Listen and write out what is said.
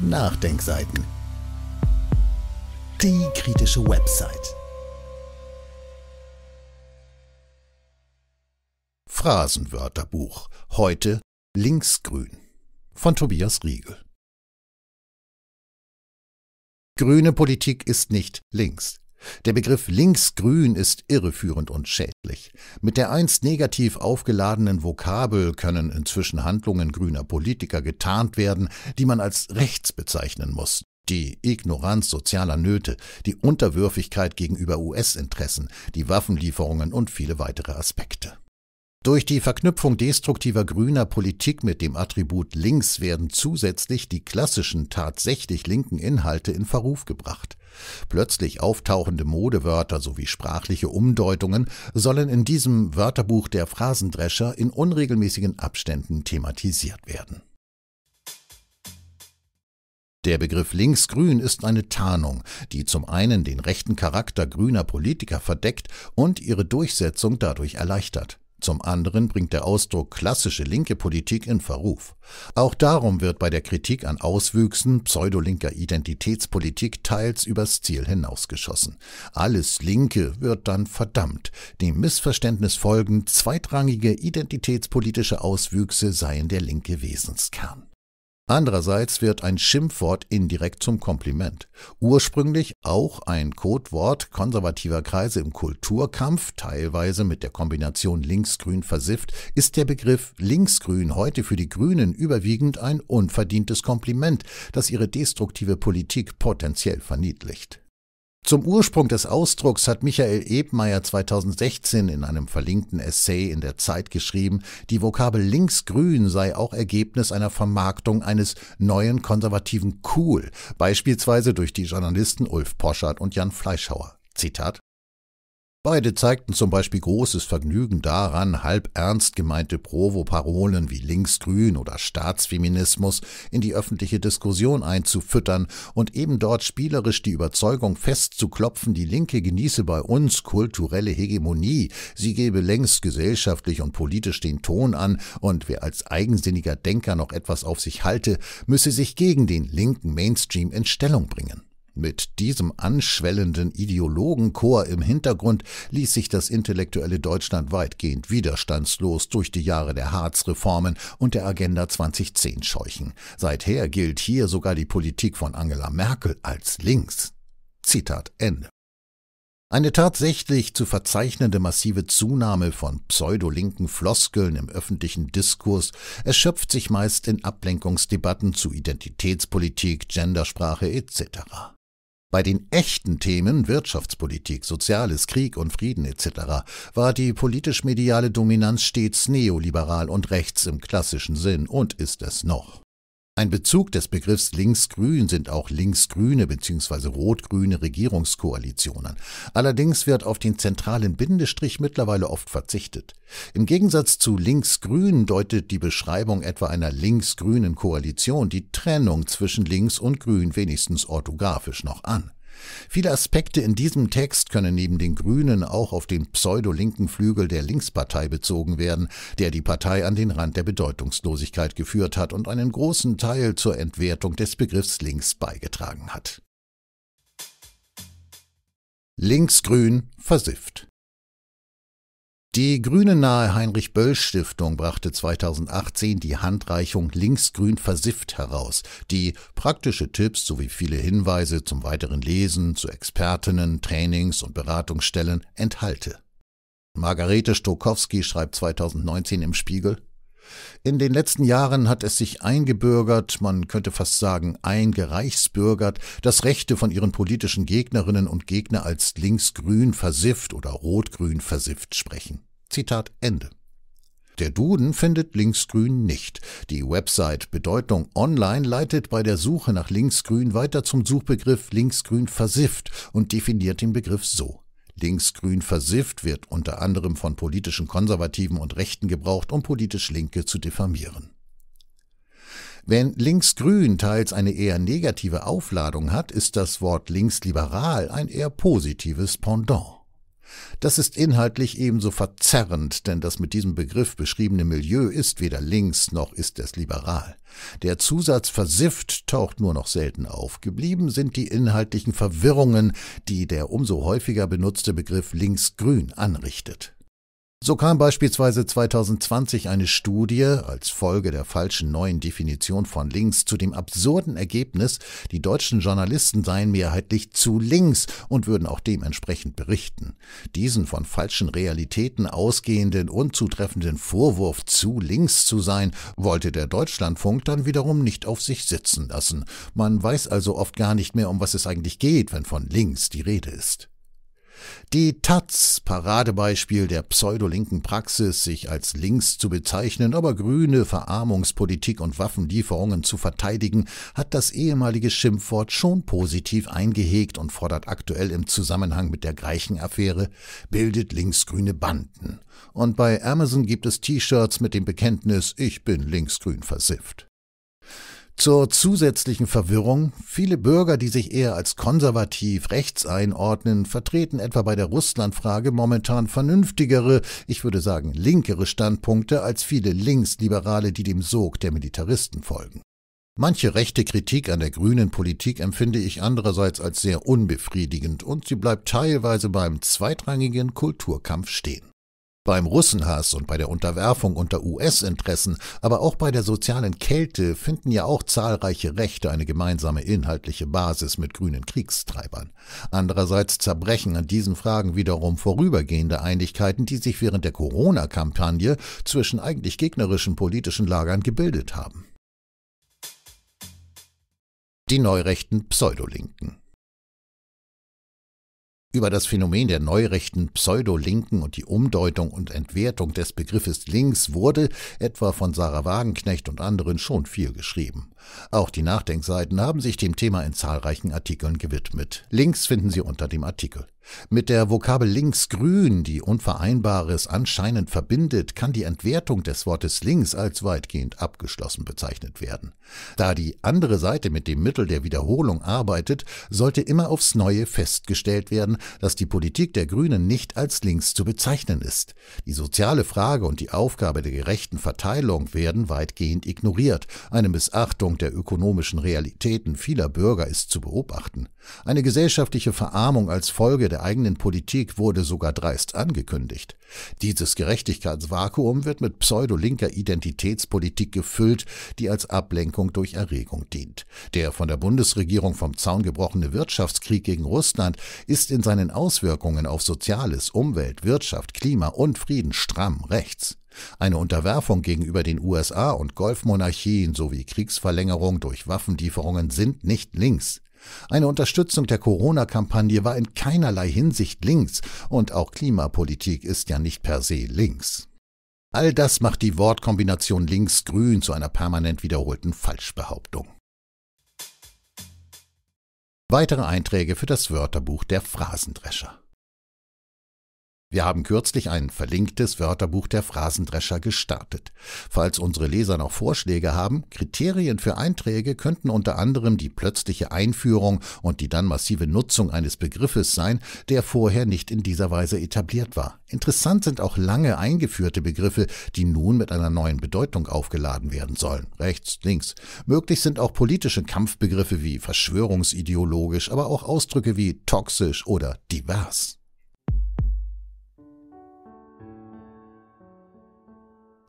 Nachdenkseiten. Die kritische Website. Phrasenwörterbuch. Heute linksgrün. Von Tobias Riegel. Grüne Politik ist nicht links. Der Begriff linksgrün ist irreführend und schädlich. Mit der einst negativ aufgeladenen Vokabel können inzwischen Handlungen grüner Politiker getarnt werden, die man als rechts bezeichnen muss. Die Ignoranz sozialer Nöte, die Unterwürfigkeit gegenüber US-Interessen, die Waffenlieferungen und viele weitere Aspekte. Durch die Verknüpfung destruktiver grüner Politik mit dem Attribut links werden zusätzlich die klassischen tatsächlich linken Inhalte in Verruf gebracht. Plötzlich auftauchende Modewörter sowie sprachliche Umdeutungen sollen in diesem Wörterbuch der Phrasendrescher in unregelmäßigen Abständen thematisiert werden. Der Begriff linksgrün ist eine Tarnung, die zum einen den rechten Charakter grüner Politiker verdeckt und ihre Durchsetzung dadurch erleichtert. Zum anderen bringt der Ausdruck klassische linke Politik in Verruf. Auch darum wird bei der Kritik an Auswüchsen pseudolinker Identitätspolitik teils übers Ziel hinausgeschossen. Alles Linke wird dann verdammt. Dem Missverständnis folgend, zweitrangige identitätspolitische Auswüchse seien der linke Wesenskern. Andererseits wird ein Schimpfwort indirekt zum Kompliment. Ursprünglich auch ein Codewort konservativer Kreise im Kulturkampf, teilweise mit der Kombination linksgrün versifft, ist der Begriff linksgrün heute für die Grünen überwiegend ein unverdientes Kompliment, das ihre destruktive Politik potenziell verniedlicht. Zum Ursprung des Ausdrucks hat Michael Ebmeier 2016 in einem verlinkten Essay in der Zeit geschrieben, die Vokabel linksgrün sei auch Ergebnis einer Vermarktung eines neuen konservativen Cool, beispielsweise durch die Journalisten Ulf Poschert und Jan Fleischhauer. Zitat Beide zeigten zum Beispiel großes Vergnügen daran, halb ernst gemeinte Provo-Parolen wie Linksgrün oder Staatsfeminismus in die öffentliche Diskussion einzufüttern und eben dort spielerisch die Überzeugung festzuklopfen, die Linke genieße bei uns kulturelle Hegemonie, sie gebe längst gesellschaftlich und politisch den Ton an und wer als eigensinniger Denker noch etwas auf sich halte, müsse sich gegen den linken Mainstream in Stellung bringen. Mit diesem anschwellenden Ideologenchor im Hintergrund ließ sich das intellektuelle Deutschland weitgehend widerstandslos durch die Jahre der Harz-Reformen und der Agenda 2010 scheuchen. Seither gilt hier sogar die Politik von Angela Merkel als links. Zitat Ende. Eine tatsächlich zu verzeichnende massive Zunahme von pseudolinken Floskeln im öffentlichen Diskurs erschöpft sich meist in Ablenkungsdebatten zu Identitätspolitik, Gendersprache etc. Bei den echten Themen Wirtschaftspolitik, Soziales, Krieg und Frieden etc. war die politisch-mediale Dominanz stets neoliberal und rechts im klassischen Sinn und ist es noch. Ein Bezug des Begriffs linksgrün sind auch linksgrüne bzw. rot-grüne Regierungskoalitionen. Allerdings wird auf den zentralen Bindestrich mittlerweile oft verzichtet. Im Gegensatz zu linksgrün deutet die Beschreibung etwa einer linksgrünen Koalition die Trennung zwischen links und grün wenigstens orthografisch noch an Viele Aspekte in diesem Text können neben den Grünen auch auf den pseudolinken Flügel der Linkspartei bezogen werden, der die Partei an den Rand der Bedeutungslosigkeit geführt hat und einen großen Teil zur Entwertung des Begriffs links beigetragen hat. Linksgrün versifft. Die grüne nahe Heinrich Böll Stiftung brachte 2018 die Handreichung Linksgrün versifft heraus, die praktische Tipps sowie viele Hinweise zum weiteren Lesen zu Expertinnen, Trainings und Beratungsstellen enthalte. Margarete Stokowski schreibt 2019 im Spiegel in den letzten Jahren hat es sich eingebürgert, man könnte fast sagen eingereichsbürgert, dass Rechte von ihren politischen Gegnerinnen und Gegner als linksgrün versifft oder rotgrün versifft sprechen. Zitat Ende. Der Duden findet linksgrün nicht. Die Website Bedeutung Online leitet bei der Suche nach linksgrün weiter zum Suchbegriff linksgrün versifft und definiert den Begriff so linksgrün versifft, wird unter anderem von politischen Konservativen und Rechten gebraucht, um politisch Linke zu diffamieren. Wenn linksgrün teils eine eher negative Aufladung hat, ist das Wort linksliberal ein eher positives Pendant. Das ist inhaltlich ebenso verzerrend, denn das mit diesem Begriff beschriebene Milieu ist weder links noch ist es liberal. Der Zusatz versifft taucht nur noch selten auf. Geblieben sind die inhaltlichen Verwirrungen, die der umso häufiger benutzte Begriff linksgrün anrichtet. So kam beispielsweise 2020 eine Studie als Folge der falschen neuen Definition von links zu dem absurden Ergebnis, die deutschen Journalisten seien mehrheitlich zu links und würden auch dementsprechend berichten. Diesen von falschen Realitäten ausgehenden unzutreffenden Vorwurf zu links zu sein, wollte der Deutschlandfunk dann wiederum nicht auf sich sitzen lassen. Man weiß also oft gar nicht mehr, um was es eigentlich geht, wenn von links die Rede ist. Die Taz, Paradebeispiel der pseudolinken Praxis, sich als links zu bezeichnen, aber grüne Verarmungspolitik und Waffenlieferungen zu verteidigen, hat das ehemalige Schimpfwort schon positiv eingehegt und fordert aktuell im Zusammenhang mit der Greichen-Affäre, bildet linksgrüne Banden. Und bei Amazon gibt es T-Shirts mit dem Bekenntnis, ich bin linksgrün versifft. Zur zusätzlichen Verwirrung, viele Bürger, die sich eher als konservativ rechts einordnen, vertreten etwa bei der Russlandfrage momentan vernünftigere, ich würde sagen linkere Standpunkte als viele Linksliberale, die dem Sog der Militaristen folgen. Manche rechte Kritik an der grünen Politik empfinde ich andererseits als sehr unbefriedigend und sie bleibt teilweise beim zweitrangigen Kulturkampf stehen. Beim Russenhass und bei der Unterwerfung unter US-Interessen, aber auch bei der sozialen Kälte finden ja auch zahlreiche Rechte eine gemeinsame inhaltliche Basis mit grünen Kriegstreibern. Andererseits zerbrechen an diesen Fragen wiederum vorübergehende Einigkeiten, die sich während der Corona-Kampagne zwischen eigentlich gegnerischen politischen Lagern gebildet haben. Die neurechten Pseudolinken über das Phänomen der neurechten Pseudo-Linken und die Umdeutung und Entwertung des Begriffes links wurde, etwa von Sarah Wagenknecht und anderen, schon viel geschrieben. Auch die Nachdenkseiten haben sich dem Thema in zahlreichen Artikeln gewidmet. Links finden Sie unter dem Artikel. Mit der Vokabel links grün, die Unvereinbares anscheinend verbindet, kann die Entwertung des Wortes links als weitgehend abgeschlossen bezeichnet werden. Da die andere Seite mit dem Mittel der Wiederholung arbeitet, sollte immer aufs Neue festgestellt werden, dass die Politik der Grünen nicht als links zu bezeichnen ist. Die soziale Frage und die Aufgabe der gerechten Verteilung werden weitgehend ignoriert. Eine Missachtung der ökonomischen Realitäten vieler Bürger ist zu beobachten. Eine gesellschaftliche Verarmung als Folge der der eigenen Politik wurde sogar dreist angekündigt. Dieses Gerechtigkeitsvakuum wird mit pseudolinker Identitätspolitik gefüllt, die als Ablenkung durch Erregung dient. Der von der Bundesregierung vom Zaun gebrochene Wirtschaftskrieg gegen Russland ist in seinen Auswirkungen auf Soziales, Umwelt, Wirtschaft, Klima und Frieden stramm rechts. Eine Unterwerfung gegenüber den USA und Golfmonarchien sowie Kriegsverlängerung durch Waffendieferungen sind nicht links. Eine Unterstützung der Corona-Kampagne war in keinerlei Hinsicht links und auch Klimapolitik ist ja nicht per se links. All das macht die Wortkombination links-grün zu einer permanent wiederholten Falschbehauptung. Weitere Einträge für das Wörterbuch der Phrasendrescher. Wir haben kürzlich ein verlinktes Wörterbuch der Phrasendrescher gestartet. Falls unsere Leser noch Vorschläge haben, Kriterien für Einträge könnten unter anderem die plötzliche Einführung und die dann massive Nutzung eines Begriffes sein, der vorher nicht in dieser Weise etabliert war. Interessant sind auch lange eingeführte Begriffe, die nun mit einer neuen Bedeutung aufgeladen werden sollen. Rechts, links. Möglich sind auch politische Kampfbegriffe wie verschwörungsideologisch, aber auch Ausdrücke wie toxisch oder divers.